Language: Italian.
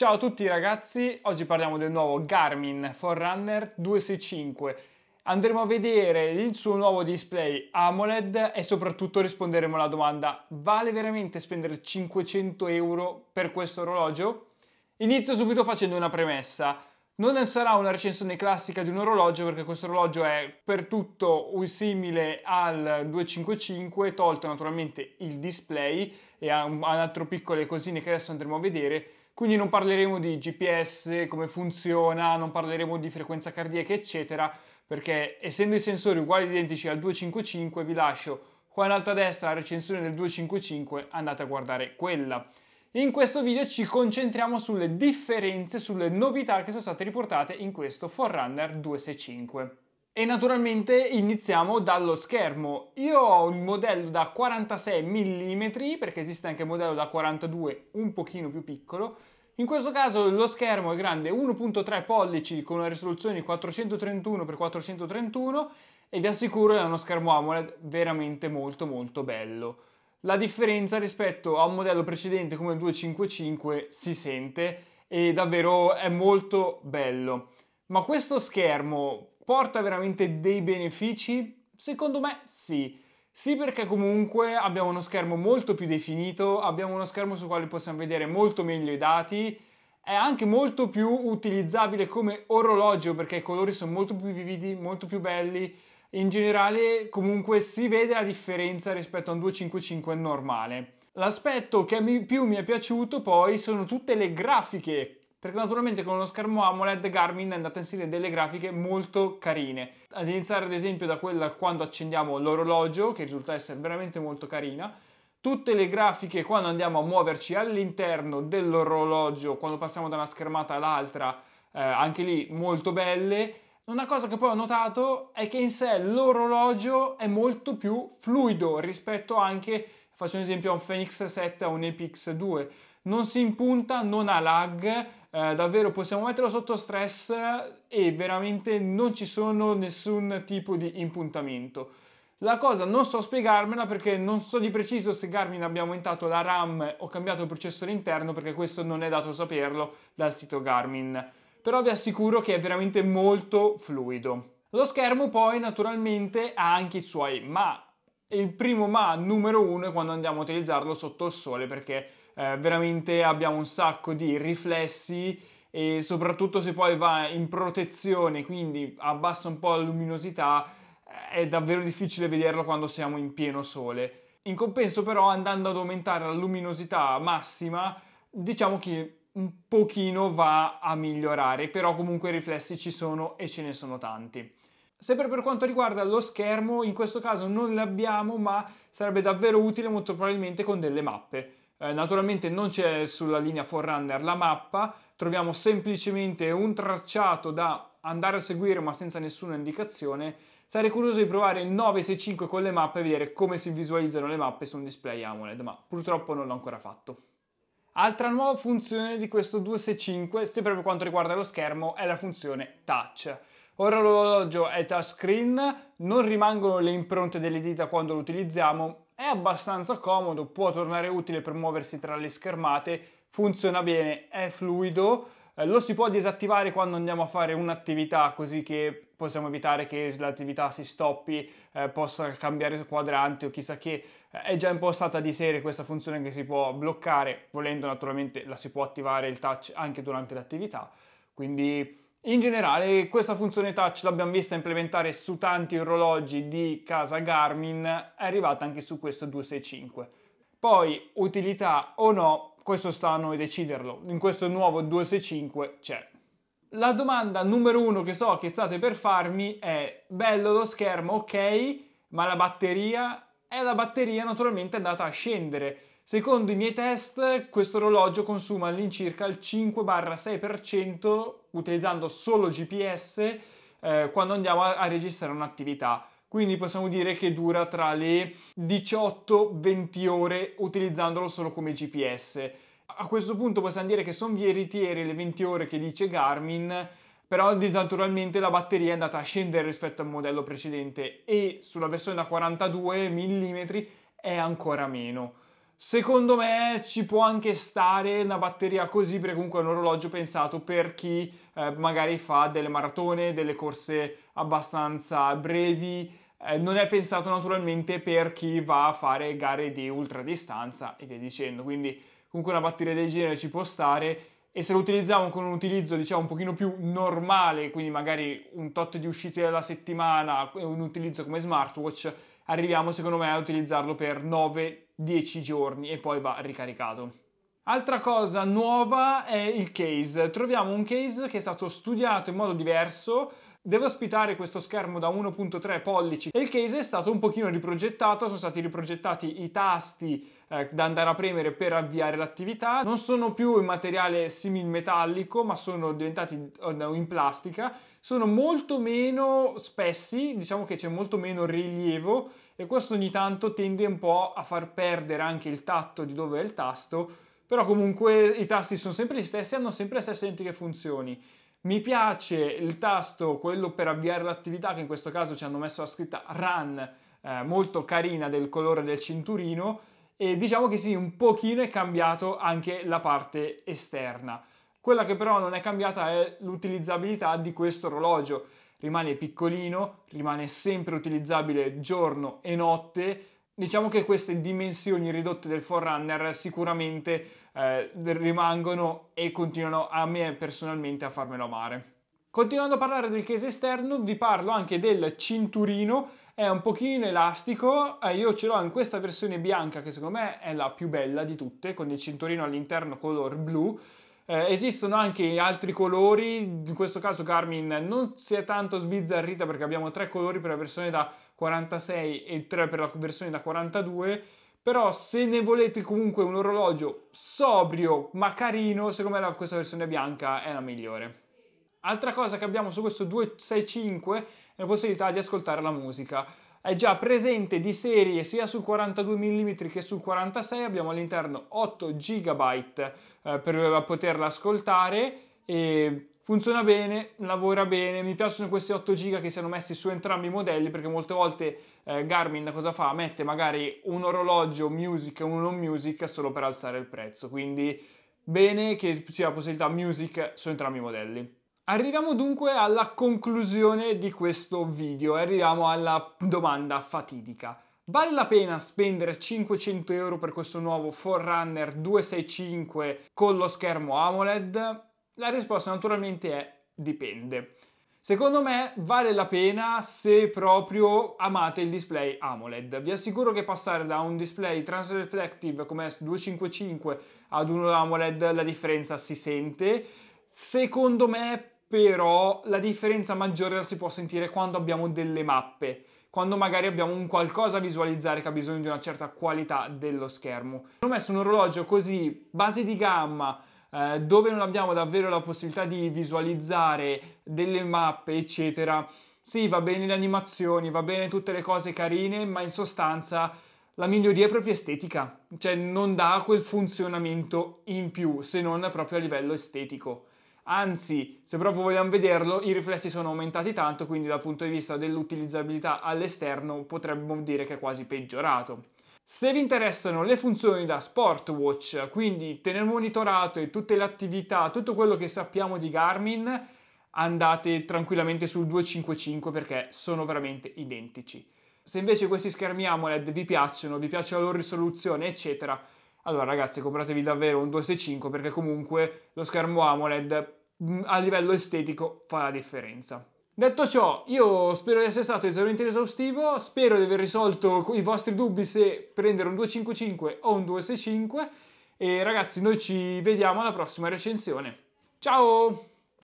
Ciao a tutti ragazzi, oggi parliamo del nuovo Garmin Forerunner 265. Andremo a vedere il suo nuovo display AMOLED e soprattutto risponderemo alla domanda vale veramente spendere 500 euro per questo orologio? Inizio subito facendo una premessa. Non sarà una recensione classica di un orologio perché questo orologio è per tutto simile al 255, tolto naturalmente il display e ha, un, altro altre piccole cosine che adesso andremo a vedere, quindi non parleremo di GPS, come funziona, non parleremo di frequenza cardiaca, eccetera, perché essendo i sensori uguali identici al 255 vi lascio qua in alto a destra la recensione del 255, andate a guardare quella. In questo video ci concentriamo sulle differenze, sulle novità che sono state riportate in questo Forerunner 265. E naturalmente iniziamo dallo schermo. Io ho un modello da 46 mm, perché esiste anche il modello da 42 un pochino più piccolo, in questo caso lo schermo è grande 1.3 pollici con una risoluzione 431x431 e vi assicuro è uno schermo AMOLED veramente molto molto bello. La differenza rispetto a un modello precedente come il 255 si sente e davvero è molto bello. Ma questo schermo porta veramente dei benefici? Secondo me sì. Sì, perché comunque abbiamo uno schermo molto più definito, abbiamo uno schermo su quale possiamo vedere molto meglio i dati, è anche molto più utilizzabile come orologio perché i colori sono molto più vividi, molto più belli. In generale, comunque si vede la differenza rispetto a un 255 normale. L'aspetto che più mi è piaciuto poi sono tutte le grafiche perché naturalmente con uno schermo AMOLED Garmin è andata a inserire delle grafiche molto carine. Ad iniziare ad esempio da quella quando accendiamo l'orologio, che risulta essere veramente molto carina, tutte le grafiche quando andiamo a muoverci all'interno dell'orologio, quando passiamo da una schermata all'altra, eh, anche lì molto belle. Una cosa che poi ho notato è che in sé l'orologio è molto più fluido rispetto anche, faccio un esempio, a un Phoenix 7 o un Epix 2 non si impunta, non ha lag, eh, davvero possiamo metterlo sotto stress e veramente non ci sono nessun tipo di impuntamento. La cosa non so spiegarmela perché non so di preciso se Garmin abbia aumentato la RAM o cambiato il processore interno perché questo non è dato saperlo dal sito Garmin. Però vi assicuro che è veramente molto fluido. Lo schermo poi naturalmente ha anche i suoi ma. E il primo ma numero uno è quando andiamo a utilizzarlo sotto il sole perché eh, veramente abbiamo un sacco di riflessi e soprattutto se poi va in protezione, quindi abbassa un po' la luminosità, eh, è davvero difficile vederlo quando siamo in pieno sole. In compenso però andando ad aumentare la luminosità massima, diciamo che un pochino va a migliorare, però comunque i riflessi ci sono e ce ne sono tanti. Sempre per quanto riguarda lo schermo, in questo caso non l'abbiamo, ma sarebbe davvero utile molto probabilmente con delle mappe. Eh, naturalmente non c'è sulla linea Forerunner la mappa, troviamo semplicemente un tracciato da andare a seguire ma senza nessuna indicazione. Sarei curioso di provare il 965 con le mappe e vedere come si visualizzano le mappe su un display AMOLED, ma purtroppo non l'ho ancora fatto. Altra nuova funzione di questo 265, sempre per quanto riguarda lo schermo, è la funzione touch. Ora l'orologio è touchscreen, non rimangono le impronte delle dita quando lo utilizziamo è abbastanza comodo, può tornare utile per muoversi tra le schermate, funziona bene, è fluido, eh, lo si può disattivare quando andiamo a fare un'attività così che possiamo evitare che l'attività si stoppi, eh, possa cambiare quadrante o chissà che. Eh, è già impostata di serie questa funzione che si può bloccare, volendo naturalmente la si può attivare il touch anche durante l'attività, quindi in generale questa funzione touch l'abbiamo vista implementare su tanti orologi di casa Garmin, è arrivata anche su questo 265. Poi utilità o no, questo sta a noi deciderlo, in questo nuovo 265 c'è. La domanda numero uno che so che state per farmi è, bello lo schermo, ok, ma la batteria? E eh, la batteria naturalmente è andata a scendere Secondo i miei test, questo orologio consuma all'incirca il 5-6% utilizzando solo GPS eh, quando andiamo a, a registrare un'attività. Quindi possiamo dire che dura tra le 18-20 ore utilizzandolo solo come GPS. A questo punto possiamo dire che sono veritiere le 20 ore che dice Garmin, però naturalmente la batteria è andata a scendere rispetto al modello precedente e sulla versione da 42 mm è ancora meno. Secondo me ci può anche stare una batteria così, perché comunque è un orologio pensato per chi eh, magari fa delle maratone, delle corse abbastanza brevi. Eh, non è pensato naturalmente per chi va a fare gare di ultradistanza e via dicendo. Quindi comunque una batteria del genere ci può stare e se lo utilizziamo con un utilizzo diciamo un pochino più normale, quindi magari un tot di uscite alla settimana, un utilizzo come smartwatch, arriviamo secondo me a utilizzarlo per 9 10 giorni e poi va ricaricato. Altra cosa nuova è il case. Troviamo un case che è stato studiato in modo diverso Deve ospitare questo schermo da 1.3 pollici e il case è stato un pochino riprogettato, sono stati riprogettati i tasti eh, da andare a premere per avviare l'attività, non sono più in materiale simil metallico ma sono diventati eh, in plastica, sono molto meno spessi, diciamo che c'è molto meno rilievo e questo ogni tanto tende un po' a far perdere anche il tatto di dove è il tasto, però comunque i tasti sono sempre gli stessi e hanno sempre le stesse identiche funzioni. Mi piace il tasto, quello per avviare l'attività, che in questo caso ci hanno messo la scritta Run, eh, molto carina del colore del cinturino, e diciamo che sì, un pochino è cambiato anche la parte esterna. Quella che però non è cambiata è l'utilizzabilità di questo orologio. Rimane piccolino, rimane sempre utilizzabile giorno e notte, Diciamo che queste dimensioni ridotte del Forerunner sicuramente eh, rimangono e continuano a me personalmente a farmelo amare. Continuando a parlare del case esterno, vi parlo anche del cinturino, è un pochino elastico, eh, io ce l'ho in questa versione bianca che secondo me è la più bella di tutte, con il cinturino all'interno color blu, eh, esistono anche altri colori, in questo caso Garmin non si è tanto sbizzarrita perché abbiamo tre colori per la versione da 46 e 3 per la versione da 42 però se ne volete comunque un orologio sobrio ma carino secondo me questa versione bianca è la migliore altra cosa che abbiamo su questo 265 è la possibilità di ascoltare la musica è già presente di serie sia sul 42 mm che sul 46 abbiamo all'interno 8 GB eh, per poterla ascoltare e funziona bene, lavora bene, mi piacciono questi 8 giga che siano messi su entrambi i modelli perché molte volte eh, Garmin cosa fa? Mette magari un orologio music e uno non music solo per alzare il prezzo, quindi bene che ci sia la possibilità music su entrambi i modelli. Arriviamo dunque alla conclusione di questo video e arriviamo alla domanda fatidica. Vale la pena spendere 500 euro per questo nuovo Forerunner 265 con lo schermo AMOLED? La risposta naturalmente è dipende. Secondo me vale la pena se proprio amate il display AMOLED. Vi assicuro che passare da un display transreflective come S255 ad uno AMOLED la differenza si sente. Secondo me però la differenza maggiore la si può sentire quando abbiamo delle mappe quando magari abbiamo un qualcosa a visualizzare che ha bisogno di una certa qualità dello schermo. Secondo me su un orologio così base di gamma eh, dove non abbiamo davvero la possibilità di visualizzare delle mappe, eccetera. Sì, va bene le animazioni, va bene tutte le cose carine, ma in sostanza la miglioria è proprio estetica, cioè non dà quel funzionamento in più, se non proprio a livello estetico. Anzi, se proprio vogliamo vederlo, i riflessi sono aumentati tanto, quindi dal punto di vista dell'utilizzabilità all'esterno potremmo dire che è quasi peggiorato. Se vi interessano le funzioni da Sportwatch, quindi tenere monitorato e tutte le attività, tutto quello che sappiamo di Garmin, andate tranquillamente sul 255 perché sono veramente identici. Se invece questi schermi AMOLED vi piacciono, vi piace la loro risoluzione, eccetera, allora ragazzi compratevi davvero un 265 perché comunque lo schermo AMOLED mm, a livello estetico fa la differenza. Detto ciò, io spero di essere stato esauriente ed esaustivo, spero di aver risolto i vostri dubbi se prendere un 255 o un 265 e ragazzi noi ci vediamo alla prossima recensione. Ciao!